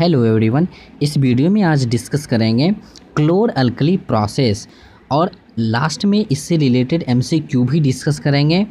Hello everyone इस video में आज डिस्कस करेंगे क्लोर अल्कली प्रोसेस और लास्ट में इससे रिलेटेड एमसीक्यू भी डिस्कस करेंगे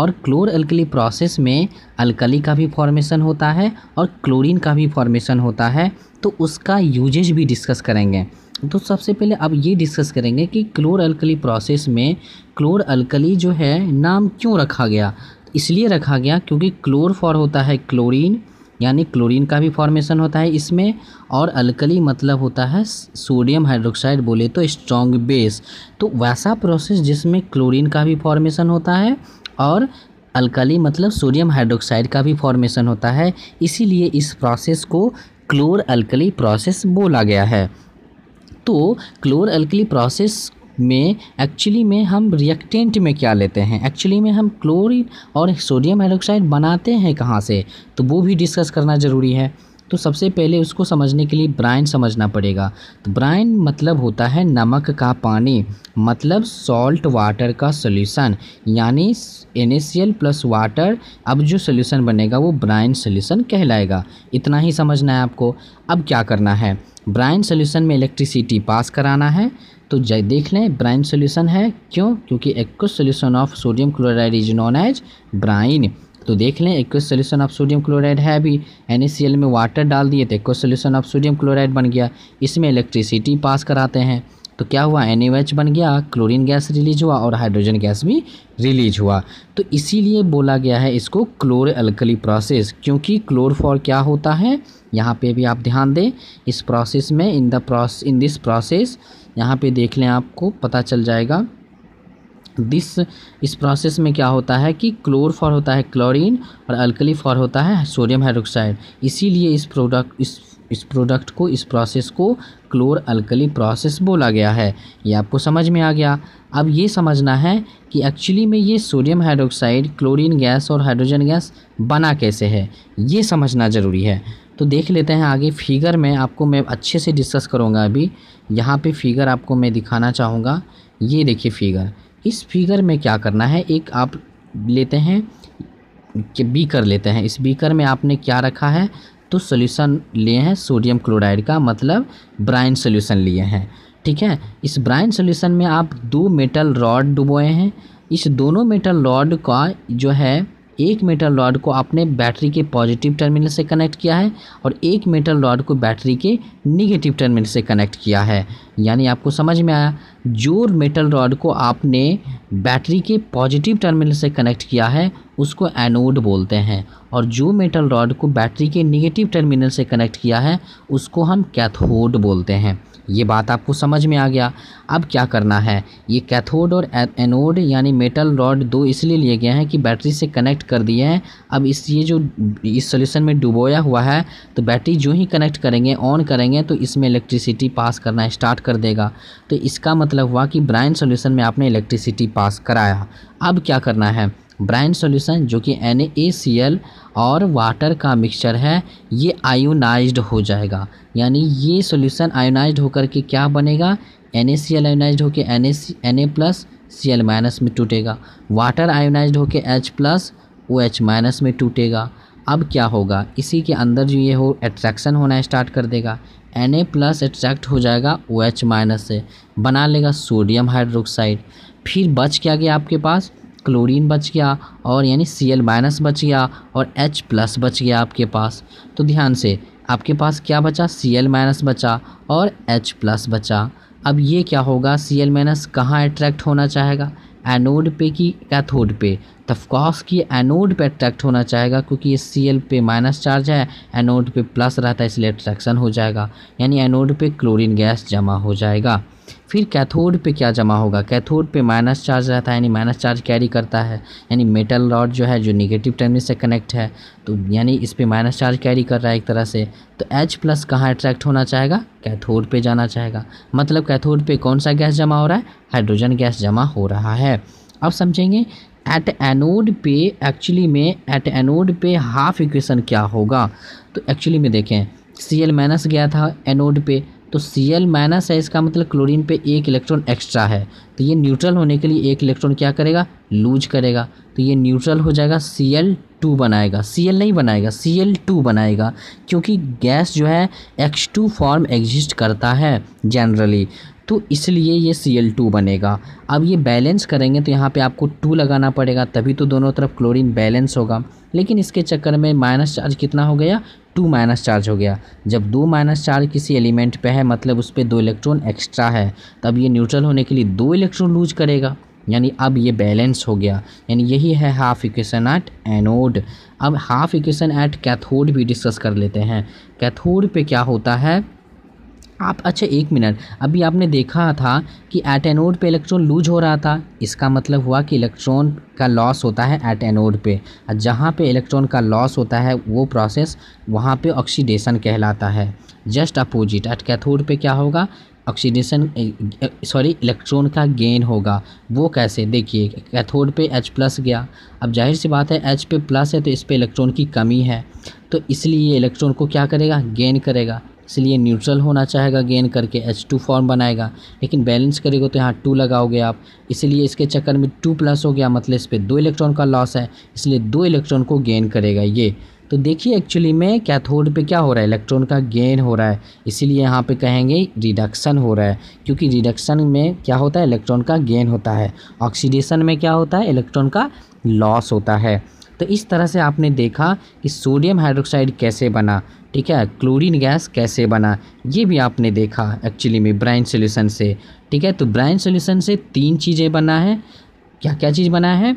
और क्लोर अल्कली प्रोसेस में अल्कली का भी फॉर्मेशन होता है और क्लोरीन का भी फॉर्मेशन होता है तो उसका यूजेज भी डिस्कस करेंगे तो सबसे पहले अब ये डिस्कस करेंगे कि क्लोर अल्कली प्रोसेस में क्लोर अल्कली जो है नाम क्यों रखा गया इसलिए रखा गया क्योंकि क्लोर फॉर होता है क्लोरीन यानी क्लोरीन का भी फॉर्मेशन होता है इसमें और अल्कली मतलब होता है सोडियम हाइड्रोक्साइड बोले तो स्ट्रॉन्ग बेस तो वैसा प्रोसेस जिसमें क्लोरीन का भी फॉर्मेशन होता है और अल्कली मतलब सोडियम हाइड्रोक्साइड का भी फॉर्मेशन होता है इसीलिए इस प्रोसेस को क्लोर अल्कली प्रोसेस बोला गया है तो क्लोर अल्कली प्रोसेस में एक्चुअली में हम रिएक्टेंट में क्या लेते हैं एक्चुअली में हम क्लोरीन और सोडियम हाइड्रोक्साइड बनाते हैं कहाँ से तो वो भी डिस्कस करना ज़रूरी है तो सबसे पहले उसको समझने के लिए ब्राइन समझना पड़ेगा तो ब्राइन मतलब होता है नमक का पानी मतलब सॉल्ट वाटर का सोल्यूसन यानी एन प्लस वाटर अब जो सोल्यूसन बनेगा वो ब्राइन सोल्यूसन कहलाएगा इतना ही समझना है आपको अब क्या करना है ब्राइन सोल्यूशन में इलेक्ट्रिसिटी पास कराना है तो देख लें ब्राइन सोल्यूशन है क्यों क्योंकि aqueous solution of sodium chloride is known as brine तो देख लें aqueous solution of sodium chloride है अभी एन में वाटर डाल दिए तो aqueous solution of sodium chloride बन गया इसमें इलेक्ट्रिसिटी पास कराते हैं तो क्या हुआ एन बन गया क्लोरीन गैस रिलीज हुआ और हाइड्रोजन गैस भी रिलीज हुआ तो इसीलिए बोला गया है इसको क्लोर अल्कली प्रोसेस क्योंकि क्लोरफॉर क्या होता है यहाँ पे भी आप ध्यान दें इस प्रोसेस में in the pros in this process यहाँ पे देख लें आपको पता चल जाएगा दिस इस प्रोसेस में क्या होता है कि क्लोर फॉर होता है क्लोरीन और अल्कली फॉर होता है सोडियम हाइड्रोक्साइड इसीलिए इस प्रोडक्ट इस इस प्रोडक्ट को इस प्रोसेस को क्लोर अल्कली प्रोसेस बोला गया है ये आपको समझ में आ गया अब ये समझना है कि एक्चुअली में ये सोडियम हाइड्रोक्साइड क्लोरीन गैस और हाइड्रोजन गैस बना कैसे है ये समझना ज़रूरी है तो देख लेते हैं आगे फिगर में आपको मैं अच्छे से डिस्कस करूँगा अभी यहाँ पर फिगर आपको मैं दिखाना चाहूँगा ये देखिए फिगर इस फिगर में क्या करना है एक आप लेते हैं बीकर लेते हैं इस बीकर में आपने क्या रखा है तो सोल्यूशन लिए हैं सोडियम क्लोराइड का मतलब ब्राइन सोल्यूशन लिए हैं ठीक है इस ब्राइन सोल्यूशन में आप दो मेटल रॉड डुबोए हैं इस दोनों मेटल रॉड का जो है एक मेटल रॉड को आपने बैटरी के पॉजिटिव टर्मिनल से कनेक्ट किया है और एक मेटल रॉड को बैटरी के निगेटिव टर्मिनल से कनेक्ट किया है यानी आपको समझ में आया जो मेटल रॉड को आपने बैटरी के पॉजिटिव टर्मिनल से कनेक्ट किया है उसको एनोड बोलते हैं और जो मेटल रॉड को बैटरी के निगेटिव टर्मिनल से कनेक्ट किया है उसको हम कैथोड बोलते हैं ये बात आपको समझ में आ गया अब क्या करना है ये कैथोड और एनोड यानी मेटल रॉड दो इसलिए लिए गए हैं कि बैटरी से कनेक्ट कर दिए हैं अब इस ये जो इस सोल्यूशन में डुबोया हुआ है तो बैटरी जो ही कनेक्ट करेंगे ऑन करेंगे तो इसमें इलेक्ट्रिसिटी पास करना स्टार्ट कर देगा तो इसका मतलब हुआ कि ब्राइन सोल्यूशन में आपने इलेक्ट्रिसिटी पास कराया अब क्या करना है ब्राइन सॉल्यूशन जो कि एन और वाटर का मिक्सचर है ये आयोनाइज्ड हो जाएगा यानी ये सॉल्यूशन आयोनाइज्ड होकर के क्या बनेगा N A C L ionised होकर N A C N A plus C L minus में टूटेगा वाटर आयोनाइज्ड होकर H plus O H minus में टूटेगा अब क्या होगा इसी के अंदर जो ये हो एट्रैक्शन होना स्टार्ट कर देगा एन ए प्लस एट्रैक्ट हो जाएगा ओ एच माइनस से बना लेगा सोडियम हाइड्रोक्साइड फिर बच क्या गया आपके पास क्लोरीन बच गया और यानी सी एल माइनस बच गया और एच प्लस बच गया आपके पास तो ध्यान से आपके पास क्या बचा सी एल माइनस बचा और एच प्लस बचा अब ये क्या होगा सी एल माइनस कहाँ अट्रैक्ट होना चाहेगा एनोड पे कि कैथोड पे तफकॉस की एनोड पे अट्रैक्ट होना चाहेगा क्योंकि ये सी एल पे माइनस चार्ज है एनोड पे प्लस रहता है इसलिए अट्रैक्शन हो जाएगा यानी एनोड पे क्लोरीन गैस जमा हो जाएगा फिर कैथोड पे क्या जमा होगा कैथोड पे माइनस चार्ज रहता है यानी माइनस चार्ज कैरी करता है यानी मेटल रॉड जो है जो निगेटिव टर्मिनल से कनेक्ट है तो यानी इस पर माइनस चार्ज कैरी कर रहा है एक तरह से तो H प्लस कहाँ अट्रैक्ट होना चाहेगा कैथोड पे जाना चाहेगा मतलब कैथोड पे कौन सा गैस जमा हो रहा है हाइड्रोजन गैस जमा हो रहा है अब समझेंगे एट एनोड पे एक्चुअली में एट एनोड पे हाफ इक्वेशन क्या होगा तो एक्चुअली में देखें सी एल माइनस गया था एनोड पे तो सी एल माइनस है इसका मतलब क्लोरीन पे एक इलेक्ट्रॉन एक्स्ट्रा है तो ये न्यूट्रल होने के लिए एक इलेक्ट्रॉन क्या करेगा लूज करेगा तो ये न्यूट्रल हो जाएगा सी एल टू बनाएगा सी एल नहीं बनाएगा सी एल टू बनाएगा क्योंकि गैस जो है एक्स टू फॉर्म एग्जिस्ट करता है जनरली तो इसलिए ये सी एल टू बनेगा अब ये बैलेंस करेंगे तो यहाँ पे आपको टू लगाना पड़ेगा तभी तो दोनों तरफ क्लोरीन बैलेंस होगा लेकिन इसके चक्कर में माइनस चार्ज कितना हो गया टू माइनस चार्ज हो गया जब दो माइनस चार्ज किसी एलिमेंट पे है मतलब उस पर दो इलेक्ट्रॉन एक्स्ट्रा है तब ये न्यूट्रल होने के लिए दो इलेक्ट्रॉन लूज करेगा यानी अब ये बैलेंस हो गया यानी यही है हाफ इक्वेशन एट एनोड अब हाफ इक्वेशन एट कैथोड भी डिस्कस कर लेते हैं कैथोड पे क्या होता है आप अच्छा एक मिनट अभी आपने देखा था कि एट एनोड पे इलेक्ट्रॉन लूज हो रहा था इसका मतलब हुआ कि इलेक्ट्रॉन का लॉस होता है एट एनोड पे और जहाँ पे इलेक्ट्रॉन का लॉस होता है वो प्रोसेस वहाँ पे ऑक्सीडेशन कहलाता है जस्ट अपोजिट एट कैथोड पे क्या होगा ऑक्सीडेशन सॉरी इलेक्ट्रॉन का गेन होगा वो कैसे देखिए कैथोड पे H प्लस गया अब जाहिर सी बात है H पे प्लस है तो इस पर इलेक्ट्रॉन की कमी है तो इसलिए ये इलेक्ट्रॉन को क्या करेगा गेन करेगा इसलिए न्यूट्रल होना चाहेगा गेन करके एच टू फॉर्म बनाएगा लेकिन बैलेंस करेगा तो यहाँ टू लगाओगे आप इसलिए इसके चक्कर में टू प्लस हो गया मतलब इस पर दो इलेक्ट्रॉन का लॉस है इसलिए दो इलेक्ट्रॉन को गेन करेगा ये तो देखिए एक्चुअली में कैथोड पे क्या हो रहा है इलेक्ट्रॉन का गेन हो रहा है इसीलिए यहाँ पे कहेंगे रिडक्शन हो रहा है क्योंकि रिडक्शन में क्या होता है इलेक्ट्रॉन का गेन होता है ऑक्सीडेशन में क्या होता है इलेक्ट्रॉन का लॉस होता है तो इस तरह से आपने देखा कि सोडियम हाइड्रोक्साइड कैसे बना ठीक है क्लोरीन गैस कैसे बना ये भी आपने देखा एक्चुअली में ब्राइन सोल्यूशन से ठीक है तो ब्राइन सोल्यूशन से तीन चीज़ें बना है क्या क्या चीज़ बना है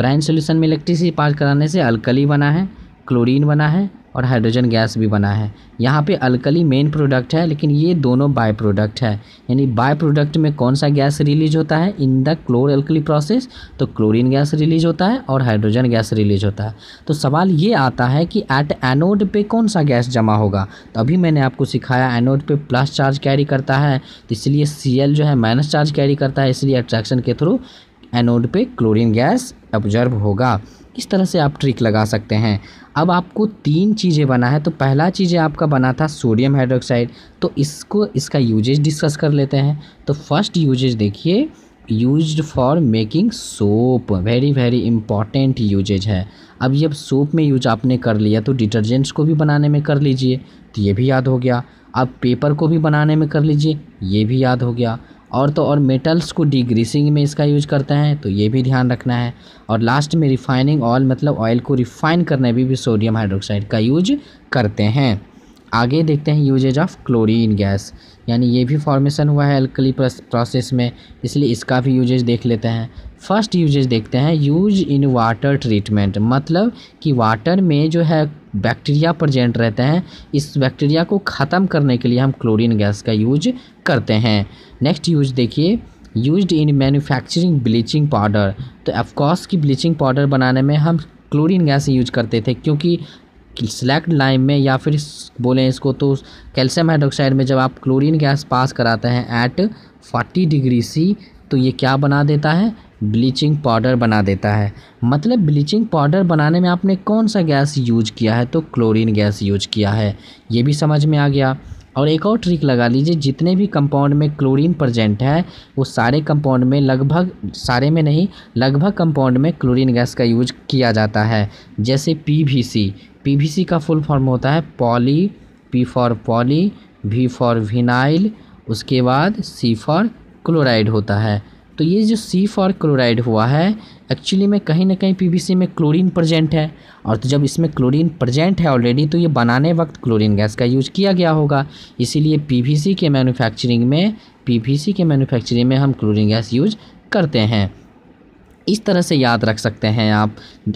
ब्राइन सोल्यूशन में इलेक्ट्रिसिटी पास कराने से अलकली बना है क्लोरीन बना है और हाइड्रोजन गैस भी बना है यहाँ पे अल्कली मेन प्रोडक्ट है लेकिन ये दोनों बाय प्रोडक्ट है यानी बाय प्रोडक्ट में कौन सा गैस रिलीज होता है in the chlor alkali process तो क्लोरीन गैस रिलीज होता है और हाइड्रोजन गैस रिलीज होता है तो सवाल ये आता है कि एट एनोड पे कौन सा गैस जमा होगा तो अभी मैंने आपको सिखाया एनोड पर प्लस चार्ज कैरी करता है तो इसलिए सी जो है माइनस चार्ज कैरी करता है इसलिए अट्रैक्शन के थ्रू एनोड पर क्लोरिन गैस ऑब्जर्व होगा इस तरह से आप ट्रिक लगा सकते हैं अब आपको तीन चीज़ें बना है तो पहला चीज़ें आपका बना था सोडियम हाइड्रोक्साइड तो इसको इसका यूजेज डिस्कस कर लेते हैं तो फर्स्ट यूजेज देखिए use for making soap very very important usages है अब जब सोप में यूज आपने कर लिया तो डिटर्जेंट्स को भी बनाने में कर लीजिए तो ये भी याद हो गया अब पेपर को भी बनाने में कर लीजिए ये भी याद हो गया और तो और मेटल्स को डीग्रीसिंग में इसका यूज करते हैं तो ये भी ध्यान रखना है और लास्ट में रिफाइनिंग ऑयल मतलब ऑयल को रिफाइन करने में भी सोडियम हाइड्रोक्साइड का यूज करते हैं आगे देखते हैं यूजेज ऑफ क्लोरीन गैस यानी ये भी फॉर्मेशन हुआ है अल्कली प्रोसेस में इसलिए इसका भी यूजेज देख लेते हैं फर्स्ट यूजेज देखते हैं यूज इन वाटर ट्रीटमेंट मतलब कि वाटर में जो है बैक्टीरिया प्रजेंट रहते हैं इस बैक्टीरिया को ख़त्म करने के लिए हम क्लोरीन गैस का यूज करते हैं नेक्स्ट यूज देखिए use in manufacturing bleaching powder तो अफकोर्स की ब्लीचिंग पाउडर बनाने में हम क्लोरीन गैस यूज करते थे क्योंकि सेलेक्ट लाइम में या फिर बोलें इसको तो कैल्शियम हाइड्रोक्साइड में जब आप क्लोरीन गैस पास कराते हैं एट फोर्टी डिग्री सी तो ये क्या बना देता है ब्लीचिंग पाउडर बना देता है मतलब ब्लीचिंग पाउडर बनाने में आपने कौन सा गैस यूज किया है तो क्लोरीन गैस यूज किया है ये भी समझ में आ गया और एक और ट्रिक लगा लीजिए जितने भी कंपाउंड में क्लोरीन प्रजेंट है वो सारे कंपाउंड में लगभग सारे में नहीं लगभग कंपाउंड में क्लोरीन गैस का यूज किया जाता है जैसे पीवीसी पीवीसी का फुल फॉर्म होता है poly P for poly V for vinyl उसके बाद सी फॉर क्लोराइड होता है तो ये जो सी फॉर क्लोराइड हुआ है एक्चुअली में कहीं ना कहीं पीवीसी में क्लोरीन प्रजेंट है और तो जब इसमें क्लोरीन प्रजेंट है ऑलरेडी तो ये बनाने वक्त क्लोरीन गैस का यूज़ किया गया होगा इसीलिए पीवीसी के मैन्युफैक्चरिंग में पीवीसी के मैन्युफैक्चरिंग में हम क्लोरीन गैस यूज करते हैं इस तरह से याद रख सकते हैं आप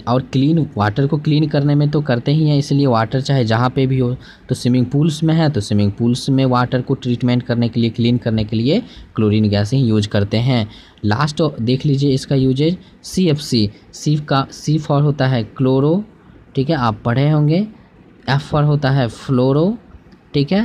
और क्लीन वाटर को क्लीन करने में तो करते ही हैं इसलिए वाटर चाहे जहाँ पे भी हो तो स्विमिंग पूल्स में है तो स्विमिंग पूल्स में वाटर को ट्रीटमेंट करने के लिए क्लीन करने के लिए क्लोरीन गैस ही यूज करते हैं लास्ट देख लीजिए इसका यूजेज सी एफ सी सी का सी फॉर होता है क्लोरो ठीक है आप पढ़े होंगे एफ फॉर होता है फ्लोरो ठीक है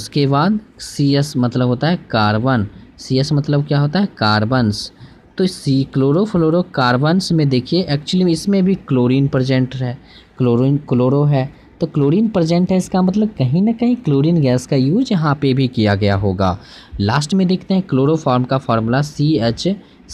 उसके बाद सी एस मतलब होता है कार्बन सी एस मतलब क्या होता है कार्बन्स तो सी क्लोरोफ्लोरोकार्बन्स में देखिए एक्चुअली में इसमें भी क्लोरीन प्रजेंट है क्लोरीन क्लोरो है तो क्लोरीन प्रजेंट है इसका मतलब कहीं ना कहीं क्लोरीन गैस का यूज यहाँ पे भी किया गया होगा लास्ट में देखते हैं क्लोरोफॉर्म का formula C H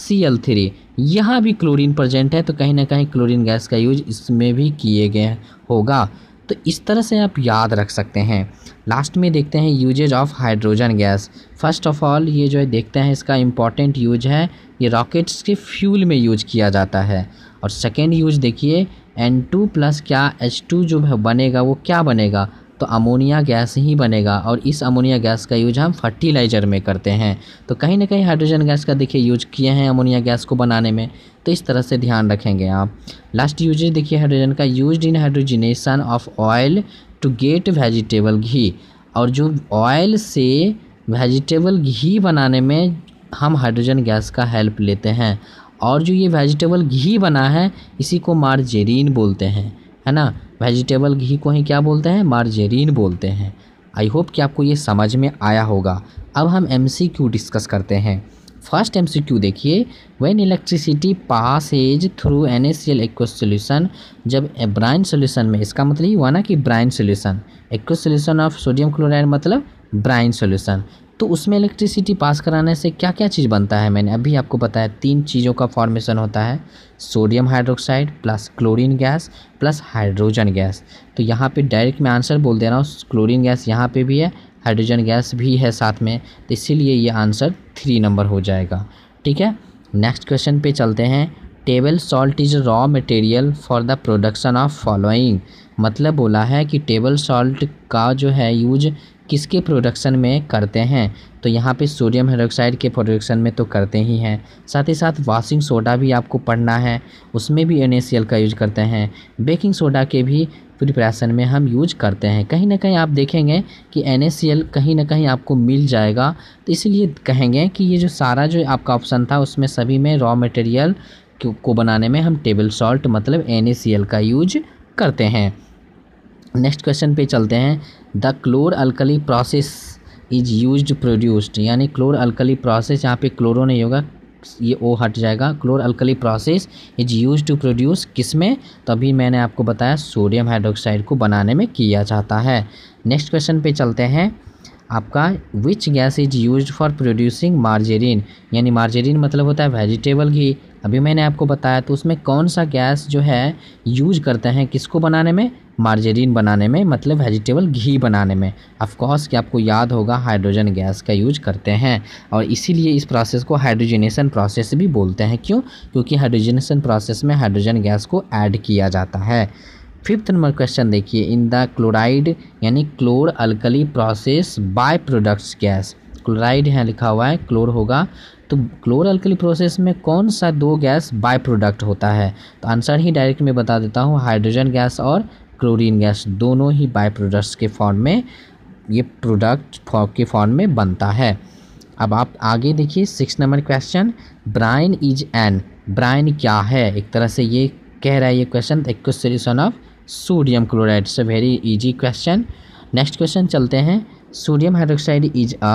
C L three यहाँ भी क्लोरीन प्रजेंट है तो कहीं ना कहीं क्लोरीन गैस का यूज इसमें भी किए गए होगा तो इस तरह से आप याद रख सकते हैं लास्ट में देखते हैं usages of hydrogen gas first of all ये जो है देखते हैं इसका इम्पॉर्टेंट यूज है ये रॉकेट्स के फ्यूल में यूज किया जाता है और सेकेंड यूज देखिए एन टू प्लस क्या एच टू जो बनेगा वो क्या बनेगा तो अमोनिया गैस ही बनेगा और इस अमोनिया गैस का यूज हम फर्टिलाइज़र में करते हैं तो कहीं ना कहीं हाइड्रोजन गैस का देखिए यूज किए हैं अमोनिया गैस को बनाने में तो इस तरह से ध्यान रखेंगे आप लास्ट यूजेज देखिए हाइड्रोजन का use in hydrogenation of oil to get vegetable ghee और जो ऑयल से वेजिटेबल घी बनाने में हम हाइड्रोजन गैस का हेल्प लेते हैं और जो ये वेजिटेबल घी बना है इसी को मार्जेरीन बोलते हैं है ना वेजिटेबल घी को ही क्या बोलते हैं मार्जेरीन बोलते हैं आई होप कि आपको ये समझ में आया होगा अब हम एम डिस्कस करते हैं फर्स्ट क्यू देखिए when electricity passes through an as aqueous solution जब ब्राइन सोल्यूशन में इसका मतलब ये हुआ ना कि brine solution aqueous solution of sodium chloride मतलब ब्राइन सोल्यूशन तो उसमें इलेक्ट्रिसिटी पास कराने से क्या क्या चीज़ बनता है मैंने अभी आपको बताया तीन चीज़ों का फॉर्मेशन होता है sodium hydroxide plus chlorine gas plus hydrogen gas तो यहाँ पे डायरेक्ट मैं आंसर बोल दे रहा हूँ क्लोरीन गैस यहाँ पे भी है हाइड्रोजन गैस भी है साथ में तो इसीलिए ये आंसर थ्री नंबर हो जाएगा ठीक है नेक्स्ट क्वेश्चन पे चलते हैं table salt is raw material for the production of following मतलब बोला है कि टेबल सॉल्ट का जो है यूज किसके प्रोडक्शन में करते हैं तो यहाँ पे सोडियम हाइड्रोक्साइड के प्रोडक्शन में तो करते ही हैं साथ ही साथ वाशिंग सोडा भी आपको पढ़ना है उसमें भी एन का यूज करते हैं बेकिंग सोडा के भी प्रिपरेशन में हम यूज करते हैं कहीं ना कहीं आप देखेंगे कि एन कहीं ना कहीं आपको मिल जाएगा तो इसलिए कहेंगे कि ये जो सारा जो आपका ऑप्शन था उसमें सभी में रॉ मटेरियल को बनाने में हम टेबल सॉल्ट मतलब एन का यूज करते हैं नेक्स्ट क्वेश्चन पे चलते हैं the chlor alkali process is use produced यानी क्लोर अल्कली प्रोसेस यहाँ पे क्लोरो नहीं होगा ये ओ हट जाएगा chlor alkali process is use to produce किस में तभी मैंने आपको बताया सोडियम हाइड्रोक्साइड को बनाने में किया जाता है नेक्स्ट क्वेश्चन पे चलते हैं आपका which gas is use for producing margarine यानी मार्जेरिन मतलब होता है वेजिटेबल घी अभी मैंने आपको बताया तो उसमें कौन सा गैस जो है यूज करते हैं किसको बनाने में मार्जरीन बनाने में मतलब वेजिटेबल घी बनाने में अफकोर्स कि आपको याद होगा हाइड्रोजन गैस का यूज करते हैं और इसीलिए इस प्रोसेस को हाइड्रोजनेशन प्रोसेस भी बोलते हैं क्यों क्योंकि हाइड्रोजनेशन प्रोसेस में हाइड्रोजन गैस को ऐड किया जाता है फिफ्थ नंबर क्वेश्चन देखिए इन द क्लोराइड यानी chlor alkali process by products gas chloride यहाँ लिखा हुआ है क्लोर होगा तो क्लोर अल्कली प्रोसेस में कौन सा दो गैस बाय प्रोडक्ट होता है तो आंसर ही डायरेक्ट में बता देता हूँ हाइड्रोजन गैस और क्लोरीन गैस दोनों ही बाय प्रोडक्ट्स के फॉर्म में ये प्रोडक्ट के फॉर्म में बनता है अब आप आगे देखिए six number question brine is an brine क्या है एक तरह से ये कह रहा है ये क्वेश्चन एक question of sodium chloride it's a very easy question next question चलते हैं sodium hydroxide is a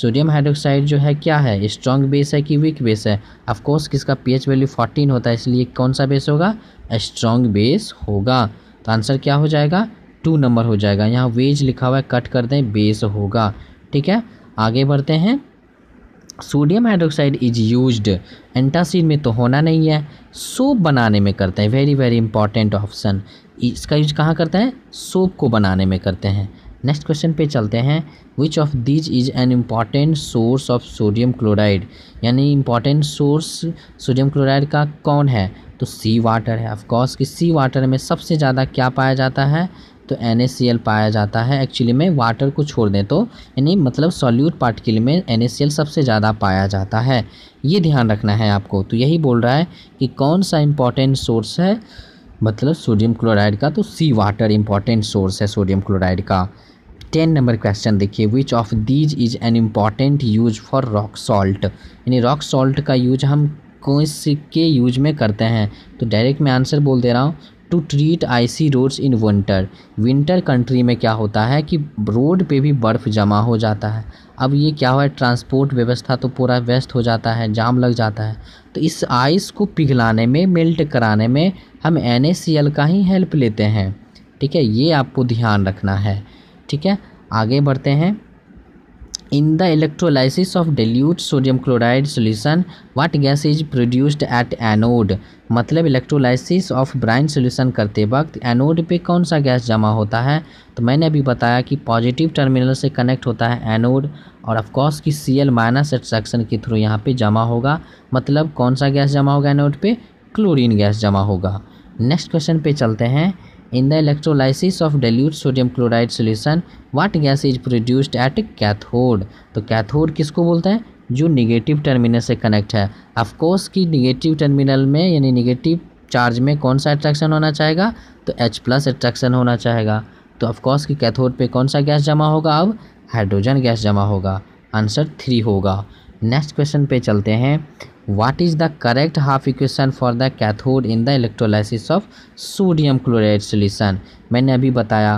sodium hydroxide जो है क्या है स्ट्रॉन्ग बेस है कि वीक बेस है ऑफकोर्स किसका पीएच वैल्यू फोर्टीन होता है इसलिए कौन सा बेस होगा स्ट्रॉन्ग बेस होगा तो आंसर क्या हो जाएगा टू नंबर हो जाएगा यहाँ वेज लिखा हुआ है कट कर दें बेस होगा ठीक है आगे बढ़ते हैं sodium hydroxide is used antacid में तो होना नहीं है सोप बनाने में करते हैं वेरी वेरी इंपॉर्टेंट ऑप्शन इसका यूज कहाँ करते हैं सोप को बनाने में करते हैं नेक्स्ट क्वेश्चन पे चलते हैं which of these is an important source of sodium chloride यानी इम्पॉर्टेंट सोर्स सोडियम क्लोराइड का कौन है तो सी वाटर है ऑफकोर्स कि सी वाटर में सबसे ज़्यादा क्या पाया जाता है तो एन पाया जाता है एक्चुअली में वाटर को छोड़ दें तो यानी मतलब सॉल्यूट पार्टिकल में एन सबसे ज़्यादा पाया जाता है ये ध्यान रखना है आपको तो यही बोल रहा है कि कौन सा इम्पॉर्टेंट सोर्स है मतलब सोडियम क्लोराइड का तो सी वाटर इंपॉर्टेंट सोर्स है सोडियम क्लोराइड का टेन नंबर क्वेश्चन देखिए which of these is an important use for rock salt यानी रॉक सॉल्ट का यूज हम किस के यूज में करते हैं तो डायरेक्ट मैं आंसर बोल दे रहा हूँ to treat icy roads in winter winter country में क्या होता है कि रोड पे भी बर्फ़ जमा हो जाता है अब ये क्या हुआ है ट्रांसपोर्ट व्यवस्था तो पूरा व्यस्त हो जाता है जाम लग जाता है तो इस आइस को पिघलाने में मेल्ट कराने में हम एन का ही हेल्प लेते हैं ठीक है ये आपको ध्यान रखना है ठीक है आगे बढ़ते हैं In the electrolysis of dilute sodium chloride solution, what gas is produced at anode? मतलब इलेक्ट्रोलाइसिस ऑफ ब्राइन सोल्यूशन करते वक्त एनोड पे कौन सा गैस जमा होता है तो मैंने अभी बताया कि पॉजिटिव टर्मिनल से कनेक्ट होता है एनोड और ऑफकोर्स की सी एल माइनस एट्रैक्शन के थ्रू यहाँ पे जमा होगा मतलब कौन सा गैस जमा होगा एनोड पे क्लोरीन गैस जमा होगा नेक्स्ट क्वेश्चन पे चलते हैं In the electrolysis of dilute sodium chloride solution, what gas is produced at cathode तो cathode किसको बोलते हैं जो निगेटिव टर्मिनल से कनेक्ट है अफकोर्स की निगेटिव टर्मिनल में यानी निगेटिव चार्ज में कौन सा अट्रैक्शन होना चाहेगा तो एच प्लस अट्रैक्शन होना चाहेगा तो अफकोर्स की कैथोड पर कौन सा गैस जमा होगा अब हाइड्रोजन गैस जमा होगा आंसर थ्री होगा नेक्स्ट क्वेश्चन पे चलते हैं what is the correct half equation for the cathode in the electrolysis of sodium chloride solution मैंने अभी बताया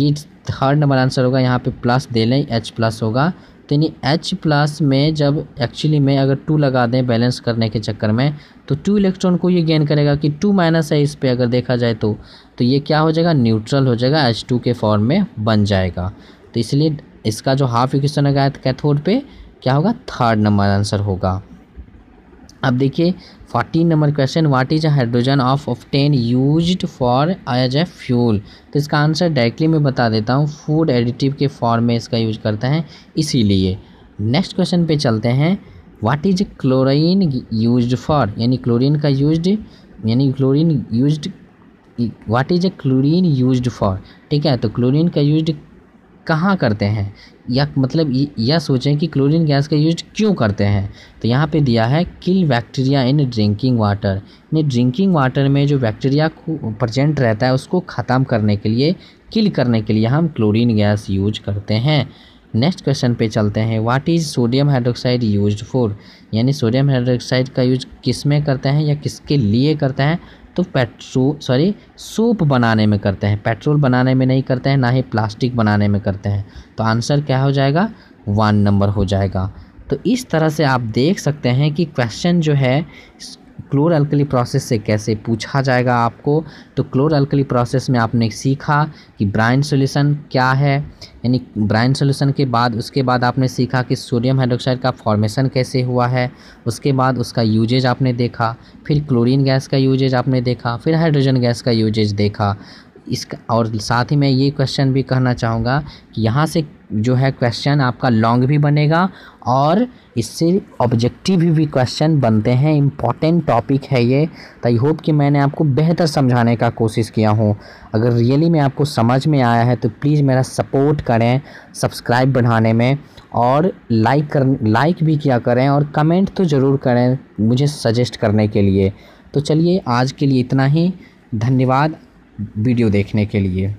ये थर्ड नंबर आंसर होगा यहाँ पे प्लस दे लें एच प्लस होगा तो यानी एच प्लस में जब एक्चुअली में अगर टू लगा दें बैलेंस करने के चक्कर में तो टू इलेक्ट्रॉन को ये गेन करेगा कि टू माइनस है इस पर अगर देखा जाए तो तो ये क्या हो जाएगा न्यूट्रल हो जाएगा एच टू के फॉर्म में बन जाएगा तो इसलिए इसका जो हाफ इक्वेशन लगाया कैथोड पे क्या होगा थर्ड नंबर आंसर होगा अब देखिए fourteen number question what is a hydrogen of obtain used for as a fuel तो इसका आंसर डायरेक्टली मैं बता देता हूँ फूड एडिटिव के फॉर्म में इसका यूज करते हैं इसीलिए नेक्स्ट क्वेश्चन पे चलते हैं what is chlorine use for यानी क्लोरीन का यूज यानी chlorine use what is a chlorine use for ठीक है तो क्लोरीन का यूज कहाँ करते हैं या मतलब यह सोचें कि क्लोरीन गैस का यूज क्यों करते हैं तो यहाँ पे दिया है kill bacteria in drinking water यानी ड्रिंकिंग वाटर में जो बैक्टीरिया प्रजेंट रहता है उसको ख़त्म करने के लिए किल करने के लिए हम क्लोरीन गैस यूज करते हैं नेक्स्ट क्वेश्चन पे चलते हैं what is sodium hydroxide use for यानी सोडियम हाइड्रोक्साइड का यूज किस में करते हैं या किसके लिए करते हैं तो पेट्रो सॉरी सूप बनाने में करते हैं पेट्रोल बनाने में नहीं करते हैं ना ही प्लास्टिक बनाने में करते हैं तो आंसर क्या हो जाएगा वन नंबर हो जाएगा तो इस तरह से आप देख सकते हैं कि क्वेश्चन जो है क्लोर अल्कली प्रोसेस से कैसे पूछा जाएगा आपको तो क्लोर अल्कली प्रोसेस में आपने सीखा कि ब्राइन सोल्यूशन क्या है यानी ब्राइन सोल्यूशन के बाद उसके बाद आपने सीखा कि सोडियम हाइड्रोक्साइड का फॉर्मेशन कैसे हुआ है उसके बाद उसका यूजेज आपने देखा फिर क्लोरीन गैस का यूजेज आपने देखा फिर हाइड्रोजन गैस का यूजेज देखा इसका और साथ ही मैं ये क्वेश्चन भी कहना चाहूँगा कि यहाँ से जो है क्वेश्चन आपका लॉन्ग भी बनेगा और इससे ऑब्जेक्टिव भी, भी क्वेश्चन बनते हैं इम्पॉर्टेंट टॉपिक है ये तो आई होप कि मैंने आपको बेहतर समझाने का कोशिश किया हूँ अगर रियली में आपको समझ में आया है तो प्लीज़ मेरा सपोर्ट करें सब्सक्राइब बढ़ाने में और लाइक कर लाइक भी किया करें और कमेंट तो ज़रूर करें मुझे सजेस्ट करने के लिए तो चलिए आज के लिए इतना ही धन्यवाद वीडियो देखने के लिए